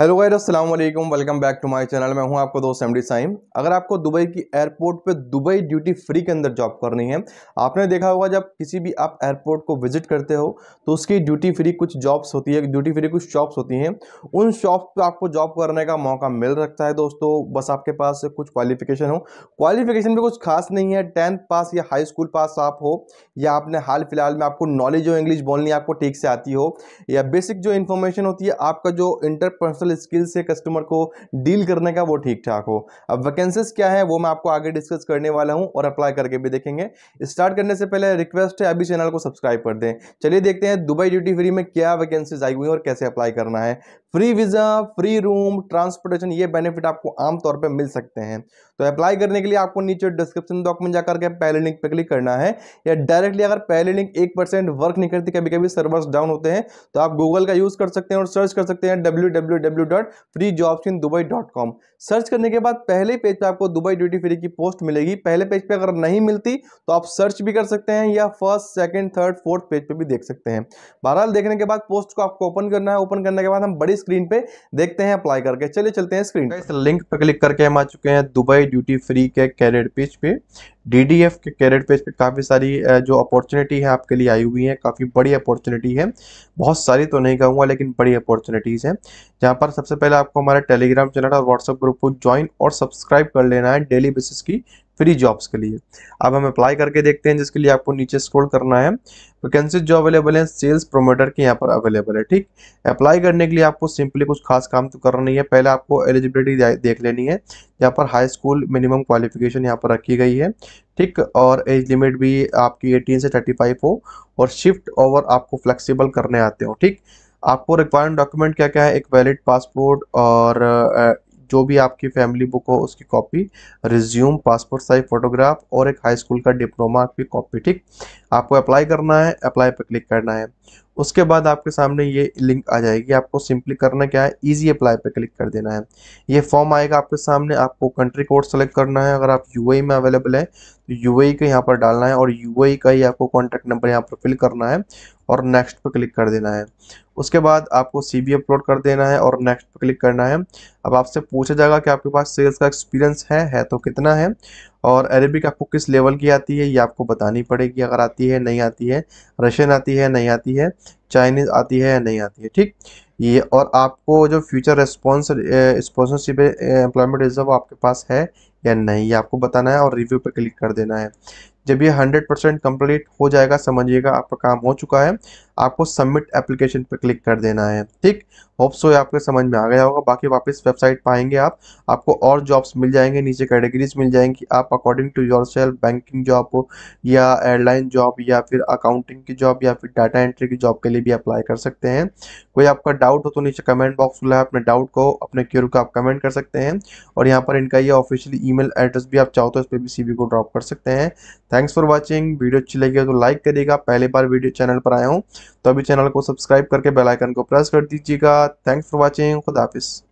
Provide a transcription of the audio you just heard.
hello guide अस्सलाम वालेकुम welcome back to my channel मैं हूं आपको दोस्त एमडी साइम अगर आपको दुबई की एयरपोर्ट पे दुबई ड्यूटी फ्री के अंदर जॉब करनी है आपने देखा होगा जब किसी भी आप एयरपोर्ट को विजिट करते हो तो उसकी ड्यूटी फ्री कुछ जॉब्स होती है ड्यूटी फ्री कुछ शॉप्स होती हैं उन शॉप पर आपको जॉब करने का मौका मिल सकता है दोस्तों बस आपके पास कुछ क्वालिफिकेशन हो क्वालिफिकेशन भी कुछ खास नहीं है टेंथ पास या हाई स्कूल पास आप हो या आपने हाल फिलहाल में आपको नॉलेज हो इंग्लिश बोलनी आपको ठीक से आती हो या बेसिक जो इन्फॉर्मेशन होती है आपका जो इंटरपर्सनल कम्युनिकेशनल स्किल से कस्टमर को डील करने का वो ठीक ठाक हो अब वैकेंसीज क्या है वो मैं आपको आगे डिस्कस करने वाला हूँ और अप्लाई करके भी देखेंगे स्टार्ट करने से पहले रिक्वेस्ट है अभी चैनल को सब्सक्राइब कर दें चलिए देखते हैं दुबई ड्यूटी फ्री में क्या वैकेंसीज आई हुई और कैसे अप्लाई करना है free visa free room transportation ये बेनिफिट आपको आमतौर पर मिल सकते हैं तो अप्लाई करने के लिए आपको नीचे डिस्क्रिप्शन बॉक्स में जाकर के पहले लिंक पे क्लिक करना है या डायरेक्टली अगर पहले लिंक एक परसेंट वर्क नहीं करती कभी कभी सर्वर्स डाउन होते हैं तो आप गूगल का यूज़ कर सकते हैं और सर्च कर सकते हैं W W W dot free in Dubai dot com search करने के बाद पहले पेज पे आपको दुबई ड्यूटी फ्री की पोस्ट मिलेगी पहले पेज पे अगर नहीं मिलती तो आप सर्च भी कर सकते हैं या first second third fourth page पे भी देख सकते हैं बहरहाल देखने के बाद पोस्ट को आपको ओपन करना है ओपन करने के बाद हम बड़ी स्क्रीन पे देखते हैं अप्लाई करके चलिए चलते हैं स्क्रीन पे इस लिंक पर क्लिक करके हम आ चुके हैं दुबई ड्यूटी फ्री के कैरियर पेज पे डी के कैरेट पेज पे काफ़ी सारी जो अपॉर्चुनिटी है आपके लिए आई हुई है काफ़ी बड़ी अपॉर्चुनिटी है बहुत सारी तो नहीं कहूँगा लेकिन बड़ी अपॉर्चुनिटीज़ हैं जहाँ पर सबसे पहले आपको हमारा टेलीग्राम चैनल और व्हाट्सअप ग्रुप को ज्वाइन और सब्सक्राइब कर लेना है डेली बेसिस की फ्री जॉब्स के लिए अब हम अप्लाई करके देखते हैं जिसके लिए आपको नीचे स्क्रॉल करना है वैकेंसीज जो अवेलेबल है सेल्स प्रोमोटर के यहाँ पर अवेलेबल है ठीक अप्लाई करने के लिए आपको सिंपली कुछ खास काम तो करना नहीं है पहले आपको एलिजिबिलिटी देख लेनी है यहाँ पर हाई स्कूल मिनिमम क्वालिफिकेशन यहाँ पर रखी गई है ठीक और एज लिमिट भी आपकी 18 से 35 हो और शिफ्ट ओवर आपको फ्लेक्सिबल करने आते हो ठीक आपको रिक्वायर्ड डॉक्यूमेंट क्या क्या है एक वैलिड पासपोर्ट और जो भी आपकी फैमिली बुक हो उसकी copy resume passport size photograph और एक हाई स्कूल का डिप्लोमा की कॉपी ठीक आपको अप्लाई करना है अप्लाई पर क्लिक करना है उसके बाद आपके सामने ये लिंक आ जाएगी आपको सिंपली करना क्या है इजी अप्लाई पर क्लिक कर देना है ये फॉर्म आएगा आपके सामने आपको कंट्री कोड सेलेक्ट करना है अगर आप यू e में अवेलेबल है तो यूएई e का यहाँ पर डालना है और यू e का ही आपको कॉन्टैक्ट नंबर यहाँ पर फिल करना है और नेक्स्ट पर क्लिक कर देना है उसके बाद आपको सी अपलोड कर देना है और नेक्स्ट पर क्लिक करना है अब आपसे पूछा जाएगा कि आपके पास सेल्स का एक्सपीरियंस है है तो कितना है और अरेबिक आपको किस लेवल की आती है ये आपको बतानी पड़ेगी अगर आती है नहीं आती है रशियन आती है नहीं आती है चाइनीज़ आती है या नहीं आती है ठीक ये और आपको जो future response sponsorship employment reserve आपके पास है या नहीं ये आपको बताना है और रिव्यू पे क्लिक कर देना है जब ये 100 परसेंट कम्प्लीट हो जाएगा समझिएगा आपका काम हो चुका है आपको सबमिट एप्लीकेशन पर क्लिक कर देना है ठीक होप सो आपके समझ में आ गया होगा बाकी वापस वेबसाइट पाएंगे आप आपको और जॉब्स मिल जाएंगे नीचे कैटेगरीज मिल जाएंगी आप according to your self banking job या एयरलाइन जॉब या फिर अकाउंटिंग की जॉब या फिर डाटा एंट्री की जॉब के लिए भी अप्लाई कर सकते हैं कोई आपका डाउट हो तो नीचे कमेंट बॉक्स में अपने डाउट को अपने क्यूर को आप कमेंट कर सकते हैं और यहाँ पर इनका ये ऑफिशियल ई एड्रेस भी आप चाहो तो इस पर भी सी को ड्रॉप कर सकते हैं थैंक्स फॉर वॉचिंग वीडियो अच्छी लगी तो लाइक करिएगा पहले बार वीडियो चैनल पर आया हूँ तो अभी चैनल को सब्सक्राइब करके बेलाइकन को प्रेस कर दीजिएगा थैंक्स फॉर वॉचिंग खुदाफिज़